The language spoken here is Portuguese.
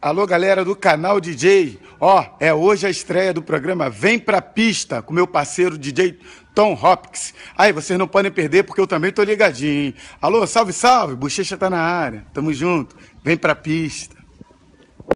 Alô, galera do canal DJ. Ó, oh, é hoje a estreia do programa Vem Pra Pista com meu parceiro DJ Tom Hopkins. Aí, vocês não podem perder porque eu também tô ligadinho, Alô, salve, salve. Bochecha tá na área. Tamo junto. Vem pra pista.